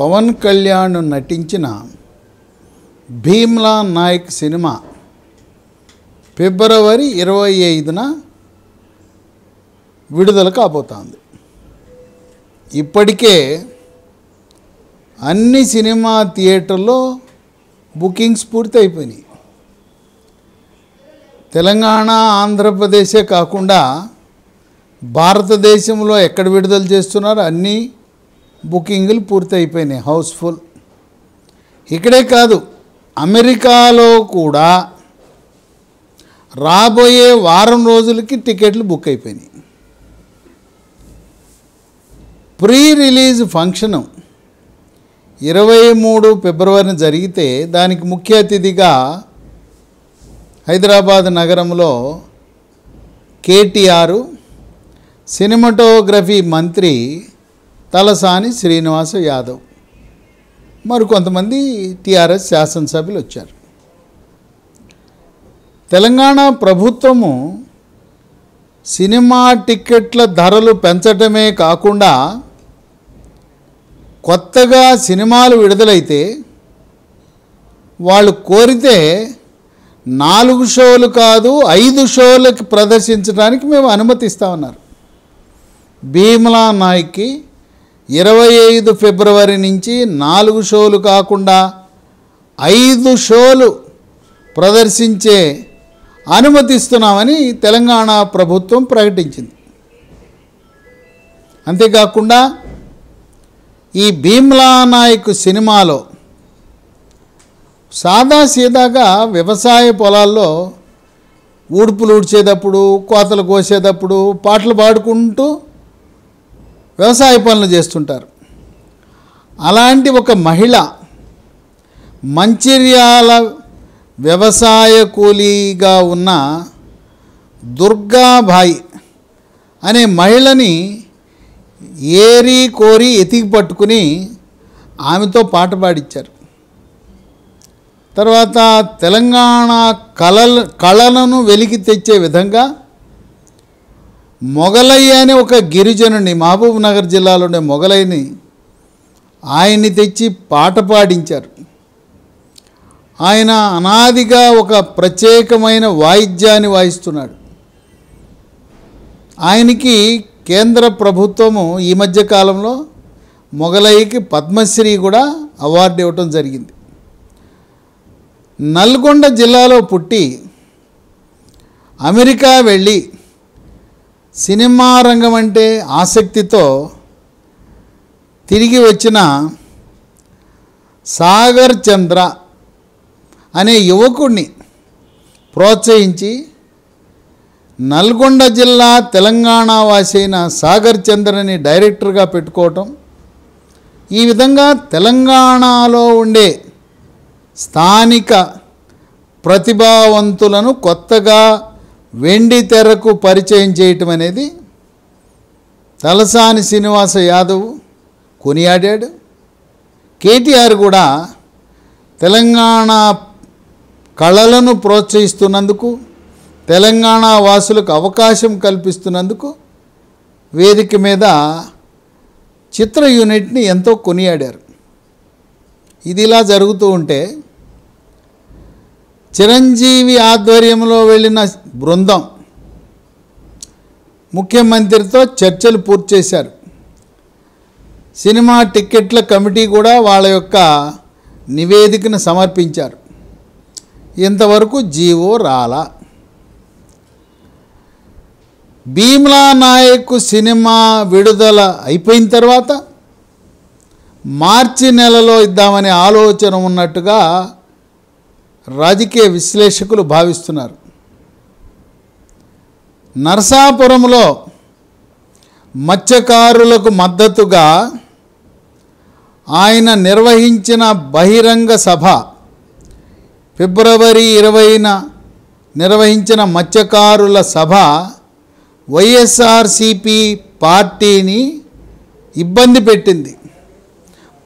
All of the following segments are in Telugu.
పవన్ కళ్యాణ్ నటించిన భీమ్లా నాయక్ సినిమా ఫిబ్రవరి ఇరవై ఐదున విడుదల కాబోతోంది ఇప్పటికే అన్ని సినిమా థియేటర్లో బుకింగ్స్ పూర్తి అయిపోయినాయి తెలంగాణ ఆంధ్రప్రదేశే కాకుండా భారతదేశంలో ఎక్కడ విడుదల చేస్తున్నారో అన్నీ పూర్తి పూర్తయిపోయినాయి హౌస్ఫుల్ ఇక్కడే కాదు అమెరికాలో కూడా రాబోయే వారం రోజులకి టికెట్లు బుక్ అయిపోయినాయి ప్రీ రిలీజ్ ఫంక్షను ఇరవై మూడు ఫిబ్రవరిని జరిగితే దానికి ముఖ్య అతిథిగా హైదరాబాద్ నగరంలో కేటీఆర్ సినిమాటోగ్రఫీ మంత్రి తలసాని శ్రీనివాస యాదవ్ మరి కొంతమంది టీఆర్ఎస్ శాసనసభ్యులు వచ్చారు తెలంగాణ ప్రభుత్వము సినిమా టిక్కెట్ల ధరలు పెంచటమే కాకుండా కొత్తగా సినిమాలు విడుదలైతే వాళ్ళు కోరితే నాలుగు షోలు కాదు ఐదు షోలకు ప్రదర్శించడానికి మేము అనుమతిస్తామన్నారు భీమలా నాయక్కి ఇరవై ఐదు ఫిబ్రవరి నుంచి నాలుగు షోలు కాకుండా ఐదు షోలు ప్రదర్శించే అనుమతిస్తున్నామని తెలంగాణ ప్రభుత్వం ప్రకటించింది అంతేకాకుండా ఈ భీమ్లా నాయక్ సినిమాలో సీదాగా వ్యవసాయ పొలాల్లో ఊడ్పులు ఊడ్చేటప్పుడు కోతలు కోసేటప్పుడు పాటలు పాడుకుంటూ వ్యవసాయ పనులు చేస్తుంటారు అలాంటి ఒక మహిళ మంచిర్యాల వ్యవసాయ కూలీగా ఉన్న దుర్గాబాయి అనే మహిళని ఏరి కోరి ఎతికి పట్టుకుని ఆమెతో పాట పాడించారు తర్వాత తెలంగాణ కళలు కళలను వెలికి తెచ్చే విధంగా మొగలయ్య అనే ఒక గిరిజనుని మహబూబ్ నగర్ జిల్లాలోనే మొగలయ్యని ఆయన్ని తెచ్చి పాట పాడించారు ఆయన అనాదిగా ఒక ప్రత్యేకమైన వాయిద్యాన్ని వాయిస్తున్నాడు ఆయనకి కేంద్ర ప్రభుత్వము ఈ మధ్య కాలంలో మొగలయ్యకి పద్మశ్రీ కూడా అవార్డు ఇవ్వటం జరిగింది నల్గొండ జిల్లాలో పుట్టి అమెరికా వెళ్ళి సినిమా రంగం అంటే ఆసక్తితో తిరిగి వచ్చిన సాగర్ చంద్ర అనే యువకుడిని ప్రోత్సహించి నల్గొండ జిల్లా తెలంగాణ వాసైన సాగర్ చంద్రని డైరెక్టర్గా పెట్టుకోవటం ఈ విధంగా తెలంగాణలో ఉండే స్థానిక ప్రతిభావంతులను కొత్తగా వెండి తెరకు పరిచయం చేయటం అనేది తలసాని శ్రీనివాస యాదవ్ కొనియాడాడు కేటీఆర్ కూడా తెలంగాణ కళలను ప్రోత్సహిస్తున్నందుకు తెలంగాణ వాసులకు అవకాశం కల్పిస్తున్నందుకు వేదిక మీద చిత్ర యూనిట్ని ఎంతో కొనియాడారు ఇది ఇలా జరుగుతూ ఉంటే చిరంజీవి ఆధ్వర్యంలో వెళ్ళిన బృందం ముఖ్యమంత్రితో చర్చలు పూర్తి చేశారు సినిమా టిక్కెట్ల కమిటీ కూడా వాళ్ళ యొక్క నివేదికను సమర్పించారు ఇంతవరకు జీవో రాలా భీమ్లా నాయక్ సినిమా విడుదల అయిపోయిన తర్వాత మార్చి నెలలో ఇద్దామనే ఆలోచన ఉన్నట్టుగా రాజకీయ విశ్లేషకులు భావిస్తున్నారు నరసాపురంలో మత్స్యకారులకు మద్దతుగా ఆయన నిర్వహించిన బహిరంగ సభ ఫిబ్రవరి ఇరవైన నిర్వహించిన మత్స్యకారుల సభ వైఎస్ఆర్సిపి పార్టీని ఇబ్బంది పెట్టింది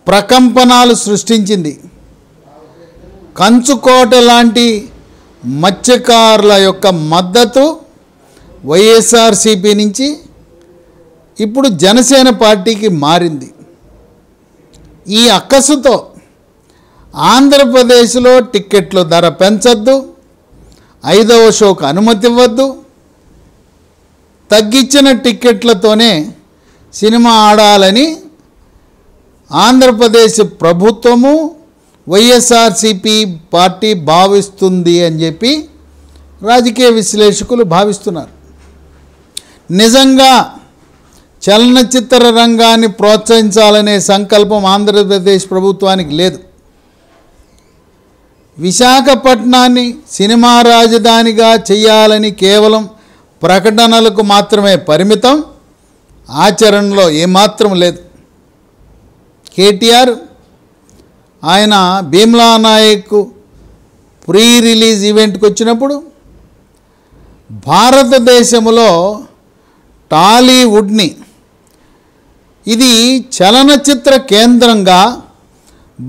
ప్రకంపనాలు సృష్టించింది కంచుకోట లాంటి మత్స్యకారుల యొక్క మద్దతు వైఎస్ఆర్సిపి నుంచి ఇప్పుడు జనసేన పార్టీకి మారింది ఈ అక్కసుతో ఆంధ్రప్రదేశ్లో టిక్కెట్లు ధర పెంచద్దు ఐదవ షోకు అనుమతి ఇవ్వద్దు తగ్గించిన టిక్కెట్లతోనే సినిమా ఆడాలని ఆంధ్రప్రదేశ్ ప్రభుత్వము వైఎస్ఆర్సిపి పార్టీ భావిస్తుంది అని చెప్పి రాజకీయ విశ్లేషకులు భావిస్తున్నారు నిజంగా చలనచిత్ర రంగాన్ని ప్రోత్సహించాలనే సంకల్పం ఆంధ్రప్రదేశ్ ప్రభుత్వానికి లేదు విశాఖపట్నాన్ని సినిమా రాజధానిగా చేయాలని కేవలం ప్రకటనలకు మాత్రమే పరిమితం ఆచరణలో ఏమాత్రం లేదు కేటీఆర్ ఆయన భీమ్లా నాయక్ ప్రీ రిలీజ్ ఈవెంట్కి వచ్చినప్పుడు భారతదేశంలో టాలీవుడ్ని ఇది చలనచిత్ర కేంద్రంగా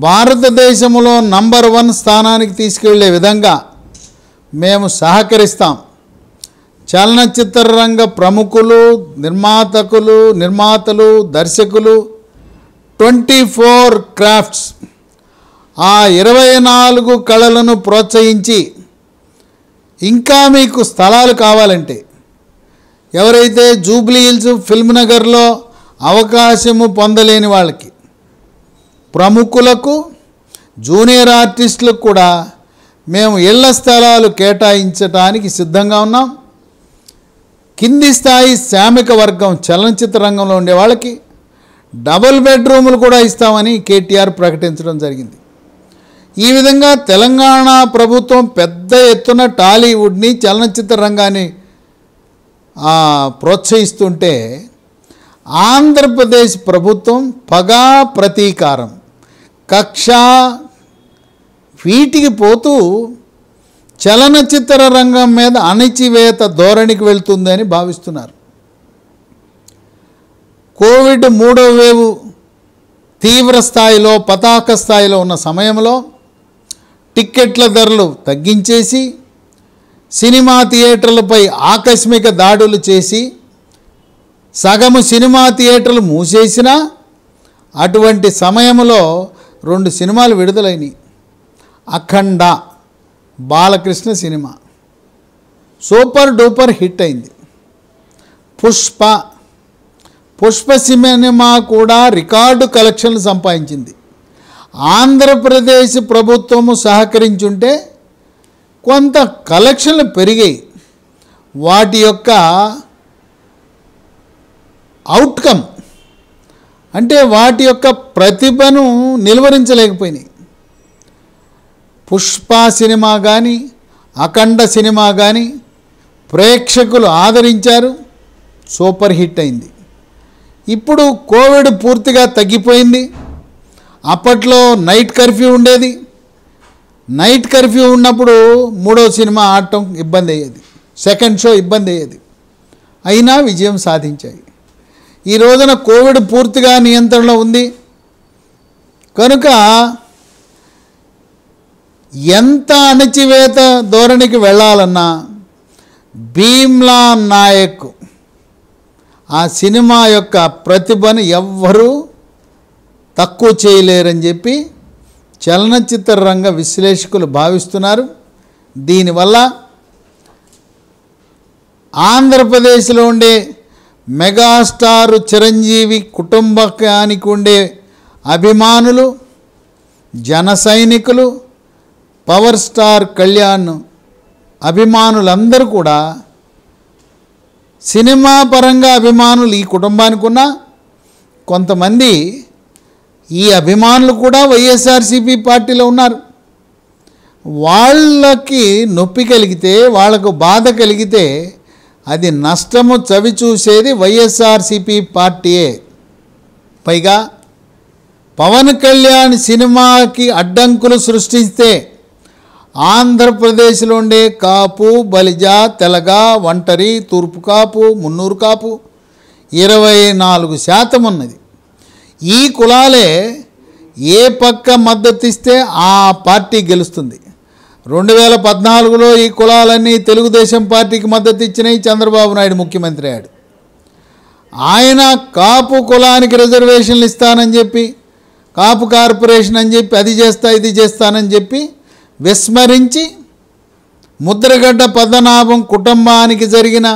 భారతదేశంలో నంబర్ వన్ స్థానానికి తీసుకెళ్లే విధంగా మేము సహకరిస్తాం చలనచిత్ర రంగ ప్రముఖులు నిర్మాతకులు నిర్మాతలు దర్శకులు ట్వంటీ ఫోర్ క్రాఫ్ట్స్ ఆ ఇరవై నాలుగు కళలను ప్రోత్సహించి ఇంకా మీకు స్థలాలు కావాలంటే ఎవరైతే జూబ్లీ హిల్స్ ఫిల్మ్ నగర్లో అవకాశము పొందలేని వాళ్ళకి ప్రముఖులకు జూనియర్ ఆర్టిస్టులకు కూడా మేము ఇళ్ల స్థలాలు కేటాయించడానికి సిద్ధంగా ఉన్నాం కింది స్థాయి శ్రామిక వర్గం చలనచిత్ర రంగంలో ఉండే వాళ్ళకి డబుల్ బెడ్రూములు కూడా ఇస్తామని కేటీఆర్ ప్రకటించడం జరిగింది ఈ విధంగా తెలంగాణ ప్రభుత్వం పెద్ద ఎత్తున టాలీవుడ్ని చలనచిత్ర రంగాన్ని ప్రోత్సహిస్తుంటే ఆంధ్రప్రదేశ్ ప్రభుత్వం పగా ప్రతీకారం కక్ష వీటికి పోతూ చలనచిత్ర రంగం మీద అణిచివేత ధోరణికి వెళ్తుందని భావిస్తున్నారు కోవిడ్ మూడో వేవు తీవ్ర స్థాయిలో పతాక స్థాయిలో ఉన్న సమయంలో టిక్కెట్ల ధరలు తగ్గించేసి సినిమా థియేటర్లపై ఆకస్మిక దాడులు చేసి సగము సినిమా థియేటర్లు మూసేసినా అటువంటి సమయంలో రెండు సినిమాలు విడుదలైనవి Akhanda Balakrishna cinema super duper hit అయింది పుష్ప పుష్ప సినిమా కూడా రికార్డు కలెక్షన్లు సంపాదించింది ఆంధ్రప్రదేశ్ ప్రభుత్వము సహకరించుంటే కొంత కలెక్షన్లు పెరిగాయి వాటి యొక్క అవుట్కమ్ అంటే వాటి యొక్క ప్రతిభను నిలువరించలేకపోయినాయి పుష్ప సినిమా కానీ అఖండ సినిమా కానీ ప్రేక్షకులు ఆదరించారు సూపర్ హిట్ అయింది ఇప్పుడు కోవిడ్ పూర్తిగా తగ్గిపోయింది అప్పట్లో నైట్ కర్ఫ్యూ ఉండేది నైట్ కర్ఫ్యూ ఉన్నప్పుడు మూడో సినిమా ఆడటం ఇబ్బంది అయ్యేది సెకండ్ షో ఇబ్బంది అయ్యేది అయినా విజయం సాధించాయి ఈ రోజున కోవిడ్ పూర్తిగా నియంత్రణలో ఉంది కనుక ఎంత అణచివేత ధోరణికి వెళ్ళాలన్నా భీమ్లా నాయక్ ఆ సినిమా యొక్క ప్రతిభను ఎవ్వరూ తక్కువ చేయలేరని చెప్పి చలనచిత్ర రంగ విశ్లేషకులు భావిస్తున్నారు దీనివల్ల ఆంధ్రప్రదేశ్లో ఉండే మెగాస్టారు చిరంజీవి కుటుంబకానికి ఉండే అభిమానులు జన సైనికులు పవర్ స్టార్ కళ్యాణ్ అభిమానులందరూ కూడా సినిమా పరంగా అభిమానులు ఈ కుటుంబానికి ఉన్న కొంతమంది ఈ అభిమానులు కూడా వైఎస్ఆర్సీపీ పార్టీలో ఉన్నారు వాళ్ళకి నొప్పి కలిగితే వాళ్లకు బాధ కలిగితే అది నష్టము చవి చూసేది వైఎస్ఆర్సీపీ పార్టీయే పైగా పవన్ కళ్యాణ్ సినిమాకి అడ్డంకులు సృష్టిస్తే ఆంధ్రప్రదేశ్లో ఉండే కాపు బలిజ తెలగ ఒంటరి తూర్పు కాపు మున్నూరు కాపు ఇరవై నాలుగు శాతం ఉన్నది ఈ కులాలే ఏ పక్క మద్దతిస్తే ఆ పార్టీ గెలుస్తుంది రెండు వేల పద్నాలుగులో ఈ కులాలన్నీ తెలుగుదేశం పార్టీకి మద్దతు ఇచ్చినాయి చంద్రబాబు నాయుడు ముఖ్యమంత్రి అయ్యాడు ఆయన కాపు కులానికి రిజర్వేషన్లు ఇస్తానని చెప్పి కాపు కార్పొరేషన్ అని చెప్పి అది చేస్తా ఇది చేస్తానని చెప్పి విస్మరించి ముద్రగడ్డ పద్మనాభం కుటుంబానికి జరిగిన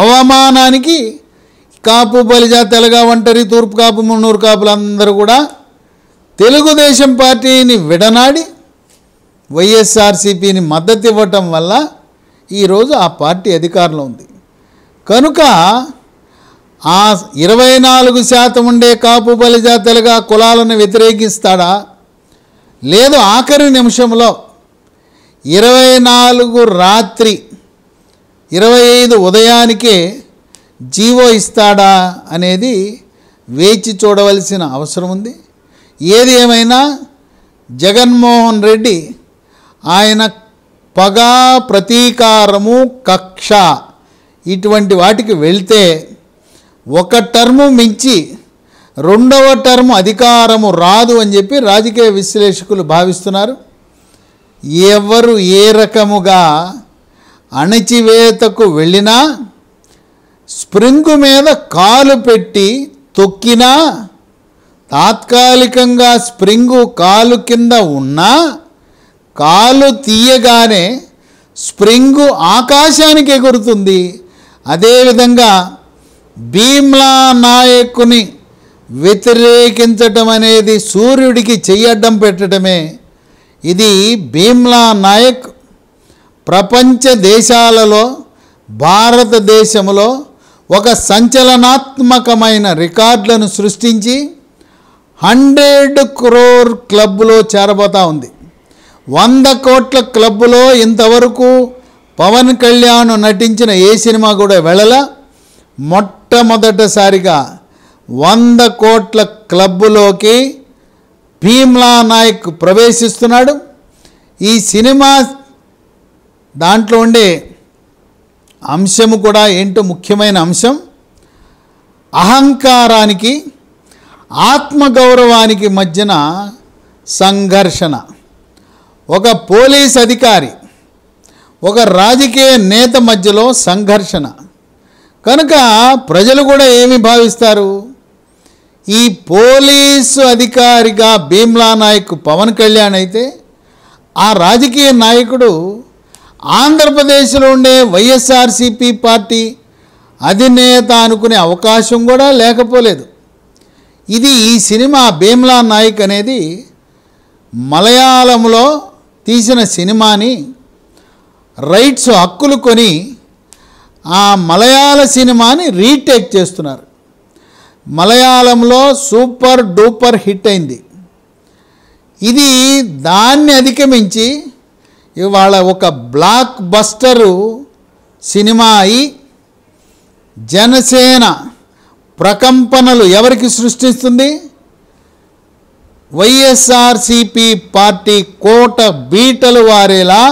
అవమానానికి కాపు బలిజ తెలగ ఒంటరి తూర్పు కాపు మున్నూరు కాపులందరూ కూడా తెలుగుదేశం పార్టీని విడనాడి వైఎస్ఆర్సీపీని మద్దతు ఇవ్వటం వల్ల ఈరోజు ఆ పార్టీ అధికారంలో ఉంది కనుక ఆ ఇరవై నాలుగు శాతం ఉండే కాపు బలిజ తెలగ కులాలను వ్యతిరేకిస్తాడా లేదు ఆఖరి నిమిషంలో ఇరవై నాలుగు రాత్రి ఇరవై ఐదు ఉదయానికే జీవో ఇస్తాడా అనేది వేచి చూడవలసిన అవసరం ఉంది ఏది ఏమైనా జగన్మోహన్ రెడ్డి ఆయన పగ ప్రతీకారము కక్ష ఇటువంటి వాటికి వెళ్తే ఒక టర్ము మించి రెండవ టర్ము అధికారము రాదు అని చెప్పి రాజకీయ విశ్లేషకులు భావిస్తున్నారు ఎవరు ఏ రకముగా అణచివేతకు వెళ్ళినా స్ప్రింగు మీద కాలు పెట్టి తొక్కినా తాత్కాలికంగా స్ప్రింగు కాలు కింద ఉన్నా కాలు తీయగానే స్ప్రింగు ఆకాశానికి ఎగురుతుంది అదేవిధంగా భీమ్లా నాయకుని వ్యతిరేకించటం అనేది సూర్యుడికి చెయ్యడం పెట్టడమే ఇది భీమ్లా నాయక్ ప్రపంచ దేశాలలో భారతదేశంలో ఒక సంచలనాత్మకమైన రికార్డులను సృష్టించి హండ్రెడ్ క్రోర్ క్లబ్లో చేరబోతా ఉంది వంద కోట్ల క్లబ్లో ఇంతవరకు పవన్ కళ్యాణ్ నటించిన ఏ సినిమా కూడా వెళ్ళల మొట్టమొదటిసారిగా వంద కోట్ల క్లబ్లోకి భీమ్లా నాయక్ ప్రవేశిస్తున్నాడు ఈ సినిమా దాంట్లో ఉండే అంశము కూడా ఏంటో ముఖ్యమైన అంశం అహంకారానికి ఆత్మగౌరవానికి మధ్యన సంఘర్షణ ఒక పోలీస్ అధికారి ఒక రాజకీయ నేత మధ్యలో సంఘర్షణ కనుక ప్రజలు కూడా ఏమి భావిస్తారు ఈ పోలీసు అధికారిగా భీమ్లా నాయక్ పవన్ కళ్యాణ్ అయితే ఆ రాజకీయ నాయకుడు ఆంధ్రప్రదేశ్లో ఉండే వైఎస్ఆర్సీపీ పార్టీ అధినేత అనుకునే అవకాశం కూడా లేకపోలేదు ఇది ఈ సినిమా భీమ్లా నాయక్ అనేది మలయాళంలో తీసిన సినిమాని రైట్స్ హక్కులు కొని ఆ మలయాళ సినిమాని రీటేక్ చేస్తున్నారు మలయాళంలో సూపర్ డూపర్ హిట్ అయింది ఇది దాన్ని అధిగమించి ఇవాళ ఒక బ్లాక్ బస్టరు సినిమా అయి జనసేన ప్రకంపనలు ఎవరికి సృష్టిస్తుంది వైఎస్ఆర్సిపి పార్టీ కోట బీటలు వారేలా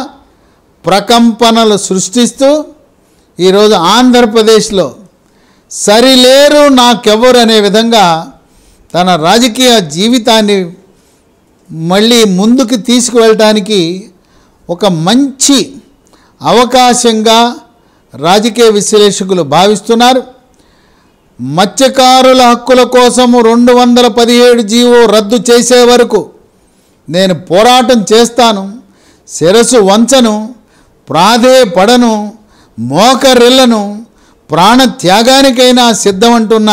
ప్రకంపనలు సృష్టిస్తూ ఈరోజు ఆంధ్రప్రదేశ్లో సరిలేరు నాకెవరు అనే విధంగా తన రాజకీయ జీవితాన్ని మళ్ళీ ముందుకు తీసుకువెళ్ళటానికి ఒక మంచి అవకాశంగా రాజకీయ విశ్లేషకులు భావిస్తున్నారు మత్స్యకారుల హక్కుల కోసము రెండు వందల పదిహేడు జీవో రద్దు చేసే వరకు నేను పోరాటం చేస్తాను శిరసు వంచను ప్రాధేయపడను మోకరిల్లను ప్రాణత్యాగానికైనా సిద్ధమంటున్న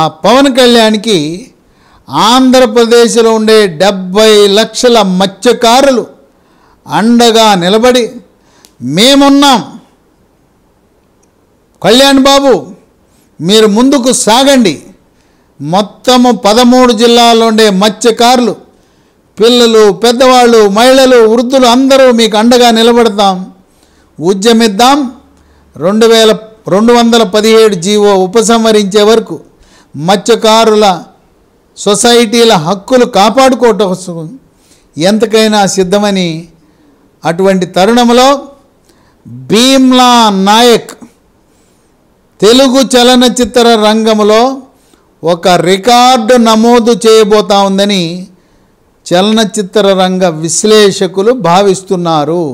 ఆ పవన్ కళ్యాణ్కి ఆంధ్రప్రదేశ్లో ఉండే డెబ్భై లక్షల మత్స్యకారులు అండగా నిలబడి మేమున్నాం కళ్యాణ్ బాబు మీరు ముందుకు సాగండి మొత్తము పదమూడు జిల్లాల్లో ఉండే మత్స్యకారులు పిల్లలు పెద్దవాళ్ళు మహిళలు వృద్ధులు అందరూ మీకు అండగా నిలబడతాం ఉద్యమిద్దాం రెండు వేల రెండు వందల పదిహేడు జీవో ఉపసంహరించే వరకు మత్స్యకారుల సొసైటీల హక్కులు కాపాడుకోవటం ఎంతకైనా సిద్ధమని అటువంటి తరుణంలో భీమ్లా నాయక్ తెలుగు చలనచిత్ర రంగంలో ఒక రికార్డు నమోదు చేయబోతా ఉందని చలనచిత్ర రంగ విశ్లేషకులు భావిస్తున్నారు